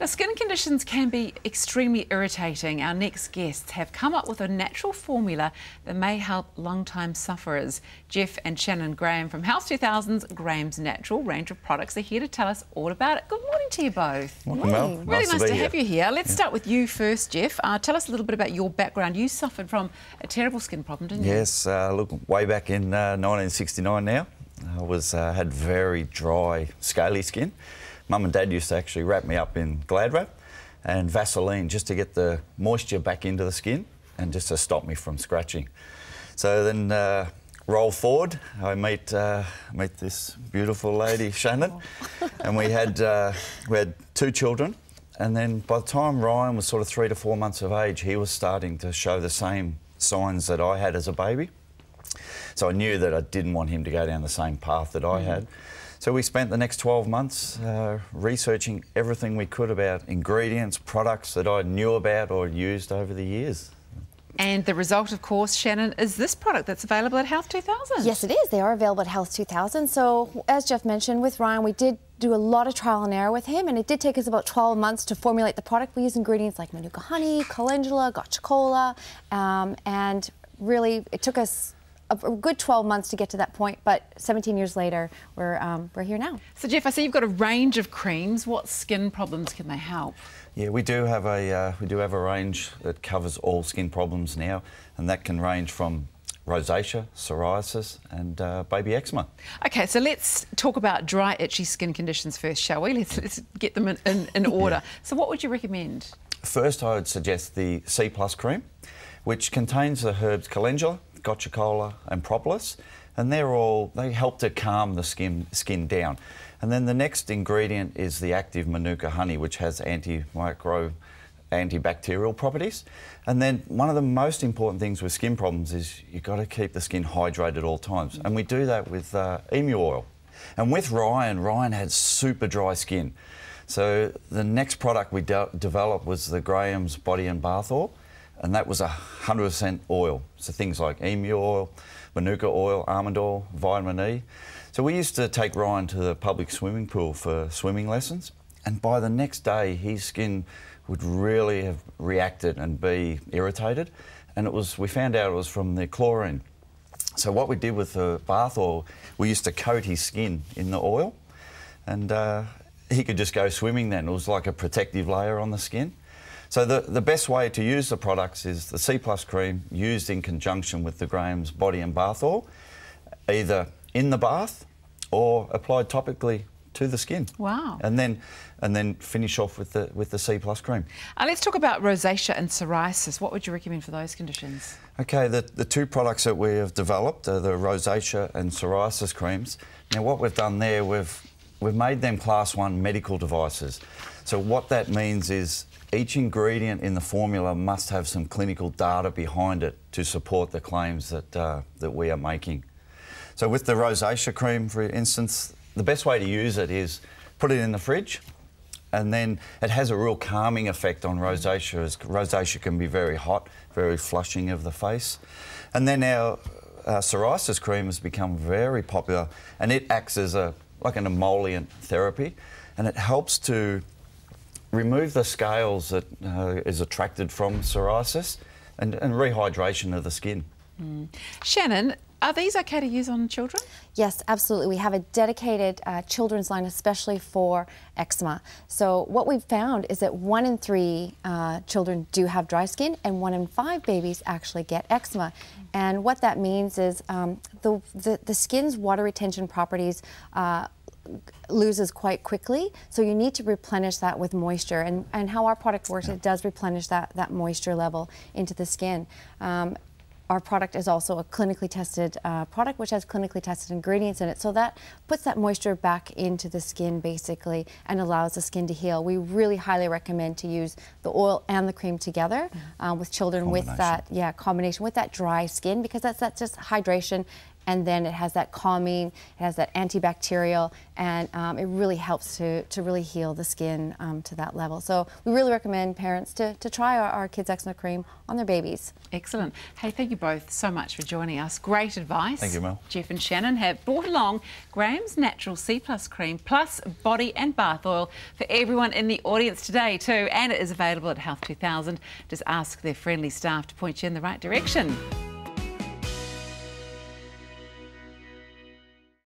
Now, skin conditions can be extremely irritating. Our next guests have come up with a natural formula that may help long-time sufferers. Jeff and Shannon Graham from House 2000's Graham's Natural range of products are here to tell us all about it. Good morning to you both. Welcome, Really nice, nice to, to have you here. Let's yeah. start with you first, Jeff. Uh, tell us a little bit about your background. You suffered from a terrible skin problem, didn't you? Yes, uh, look, way back in uh, 1969 now. I was uh, had very dry, scaly skin. Mum and Dad used to actually wrap me up in Glad Wrap and Vaseline just to get the moisture back into the skin and just to stop me from scratching. So then uh, roll forward, I meet uh, meet this beautiful lady Shannon, and we had uh, we had two children, and then by the time Ryan was sort of three to four months of age, he was starting to show the same signs that I had as a baby. So I knew that I didn't want him to go down the same path that I mm -hmm. had. So we spent the next 12 months uh, researching everything we could about ingredients, products that I knew about or used over the years. And the result, of course, Shannon, is this product that's available at Health 2000. Yes, it is. They are available at Health 2000. So, as Jeff mentioned, with Ryan, we did do a lot of trial and error with him, and it did take us about 12 months to formulate the product. We use ingredients like manuka honey, calendula, gotcha cola, um, and really, it took us a good 12 months to get to that point, but 17 years later, we're, um, we're here now. So, Jeff, I see you've got a range of creams. What skin problems can they help? Yeah, we do have a uh, we do have a range that covers all skin problems now, and that can range from rosacea, psoriasis, and uh, baby eczema. Okay, so let's talk about dry, itchy skin conditions first, shall we? Let's, let's get them in, in, in order. yeah. So, what would you recommend? First, I would suggest the C Plus cream, which contains the herbs calendula Gotcha Cola and Propolis, and they're all they help to calm the skin skin down. And then the next ingredient is the active Manuka honey, which has antimicro antibacterial properties. And then one of the most important things with skin problems is you've got to keep the skin hydrated at all times. And we do that with uh, emu oil. And with Ryan, Ryan had super dry skin. So the next product we de developed was the Graham's Body and Bath Oil and that was 100% oil. So things like emu oil, manuka oil, almond oil, vitamin E. So we used to take Ryan to the public swimming pool for swimming lessons, and by the next day, his skin would really have reacted and be irritated. And it was, we found out it was from the chlorine. So what we did with the bath oil, we used to coat his skin in the oil, and uh, he could just go swimming then. It was like a protective layer on the skin. So the, the best way to use the products is the C plus cream used in conjunction with the Graham's body and bath oil, either in the bath or applied topically to the skin. Wow. And then and then finish off with the with the C plus cream. Uh, let's talk about rosacea and psoriasis. What would you recommend for those conditions? Okay, the, the two products that we have developed are the rosacea and psoriasis creams. Now what we've done there, we've We've made them class one medical devices. So what that means is each ingredient in the formula must have some clinical data behind it to support the claims that, uh, that we are making. So with the rosacea cream, for instance, the best way to use it is put it in the fridge and then it has a real calming effect on rosacea as rosacea can be very hot, very flushing of the face. And then our uh, psoriasis cream has become very popular and it acts as a like an emollient therapy, and it helps to remove the scales that uh, is attracted from psoriasis and, and rehydration of the skin. Mm. Shannon, are these okay to use on children? Yes, absolutely. We have a dedicated uh, children's line, especially for eczema. So what we've found is that one in three uh, children do have dry skin, and one in five babies actually get eczema. And what that means is um, the, the, the skin's water retention properties. Uh, loses quite quickly. So you need to replenish that with moisture. And, and how our product works, yeah. it does replenish that, that moisture level into the skin. Um, our product is also a clinically tested uh, product which has clinically tested ingredients in it. So that puts that moisture back into the skin basically and allows the skin to heal. We really highly recommend to use the oil and the cream together mm-hmm. uh, with children with that yeah combination with that dry skin because that's that's just hydration and then it has that calming, it has that antibacterial, and um, it really helps to, to really heal the skin um, to that level. So we really recommend parents to, to try our, our Kids Eczema Cream on their babies. Excellent. Hey, thank you both so much for joining us. Great advice. Thank you, Mel. Jeff and Shannon have brought along Graham's Natural C Plus Cream plus body and bath oil for everyone in the audience today too, and it is available at Health 2000. Just ask their friendly staff to point you in the right direction.